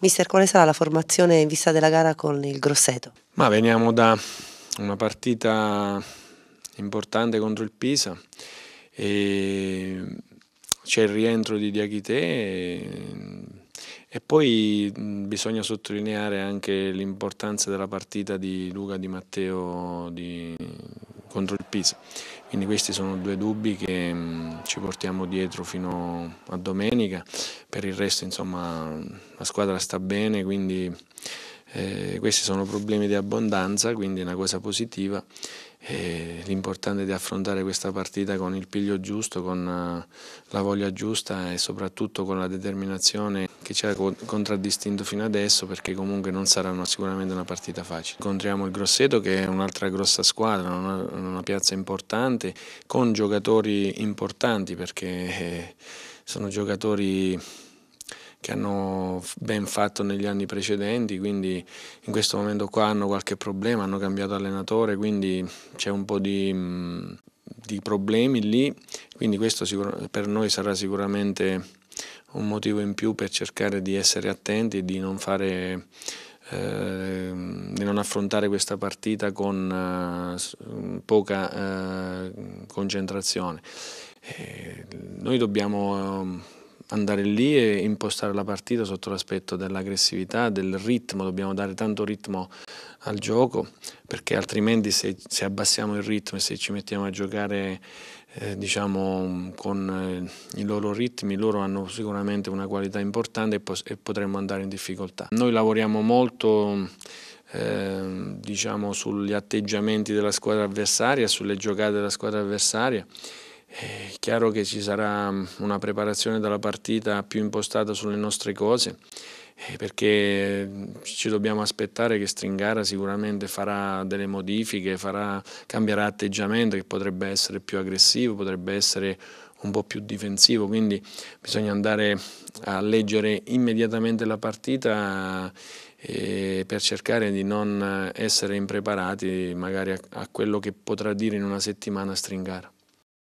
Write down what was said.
Mister, quale sarà la formazione in vista della gara con il Grosseto? Ma veniamo da una partita importante contro il Pisa e c'è il rientro di Diaghite e, poi bisogna sottolineare anche l'importanza della partita di Luca Di Matteo di, contro il Pisa. Quindi questi sono due dubbi che ci portiamo dietro fino a domenica per il resto insomma la squadra sta bene, quindi eh, questi sono problemi di abbondanza, quindi è una cosa positiva. l'importante è di affrontare questa partita con il piglio giusto, con eh, la voglia giusta e soprattutto con la determinazione che ci ha contraddistinto fino adesso perché comunque non sarà una, sicuramente una partita facile. Incontriamo il Grosseto che è un'altra grossa squadra, una, una, piazza importante, con giocatori importanti perché... Eh, sono giocatori che hanno ben fatto negli anni precedenti, quindi in questo momento qua hanno qualche problema, hanno cambiato allenatore, quindi c'è un po' di, mm, di problemi lì, quindi questo sicur- per noi sarà sicuramente un motivo in più per cercare di essere attenti e di non fare eh, di non affrontare questa partita con eh, poca eh, concentrazione noi dobbiamo ehm, andare lì e impostare la partita sotto l'aspetto dell'aggressività, del ritmo, dobbiamo dare tanto ritmo al gioco perché altrimenti se, se abbassiamo il ritmo e se ci mettiamo a giocare eh, diciamo, con eh, i loro ritmi, loro hanno sicuramente una qualità importante e, e potremmo andare in difficoltà. Noi lavoriamo molto eh, diciamo, sugli atteggiamenti della squadra avversaria, sulle giocate della squadra avversaria è eh, chiaro che ci sarà mm, una preparazione della partita più impostata sulle nostre cose eh, perché mm, ci dobbiamo aspettare che Stringara sicuramente farà delle modifiche, farà, cambierà atteggiamento che potrebbe essere più aggressivo, potrebbe essere un po' più difensivo, quindi bisogna andare a leggere immediatamente la partita eh, per cercare di non essere impreparati magari a quello che potrà dire in una settimana Stringara.